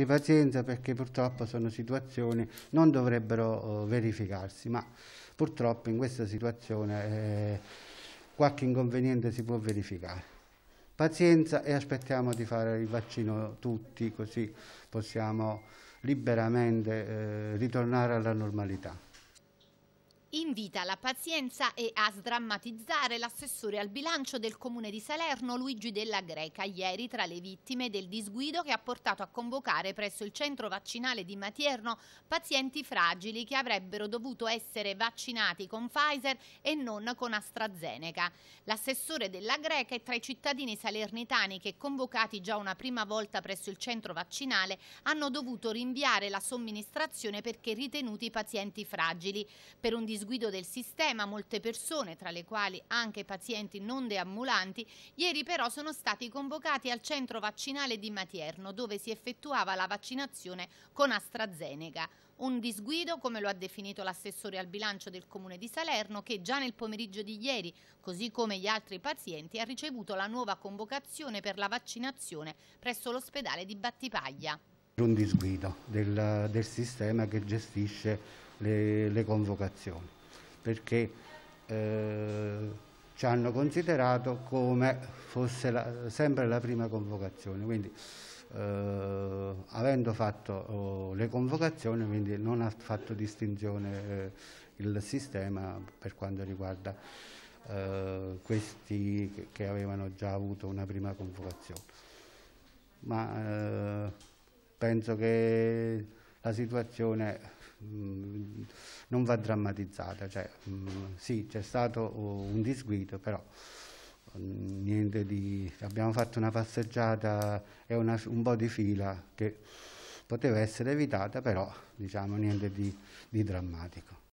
di pazienza perché purtroppo sono situazioni che non dovrebbero eh, verificarsi, ma purtroppo in questa situazione eh, qualche inconveniente si può verificare. Pazienza e aspettiamo di fare il vaccino tutti, così possiamo liberamente eh, ritornare alla normalità invita alla pazienza e a sdrammatizzare l'assessore al bilancio del comune di Salerno Luigi Della Greca, ieri tra le vittime del disguido che ha portato a convocare presso il centro vaccinale di Matierno pazienti fragili che avrebbero dovuto essere vaccinati con Pfizer e non con AstraZeneca. L'assessore Della Greca è tra i cittadini salernitani che convocati già una prima volta presso il centro vaccinale hanno dovuto rinviare la somministrazione perché ritenuti pazienti fragili. Per un disguido guido del sistema, molte persone, tra le quali anche pazienti non deambulanti, ieri però sono stati convocati al centro vaccinale di Matierno, dove si effettuava la vaccinazione con AstraZeneca. Un disguido, come lo ha definito l'assessore al bilancio del Comune di Salerno, che già nel pomeriggio di ieri, così come gli altri pazienti, ha ricevuto la nuova convocazione per la vaccinazione presso l'ospedale di Battipaglia. Un disguido del, del sistema che gestisce le, le convocazioni perché eh, ci hanno considerato come fosse la, sempre la prima convocazione, quindi eh, avendo fatto oh, le convocazioni quindi non ha fatto distinzione eh, il sistema per quanto riguarda eh, questi che, avevano già avuto una prima convocazione. Ma eh, penso che la situazione mh, mm, non va drammatizzata. Cioè, mh, mm, sì, c'è stato uh, un disguido, però mm, niente di... abbiamo fatto una passeggiata e una, un po' di fila che poteva essere evitata, però diciamo niente di, di drammatico.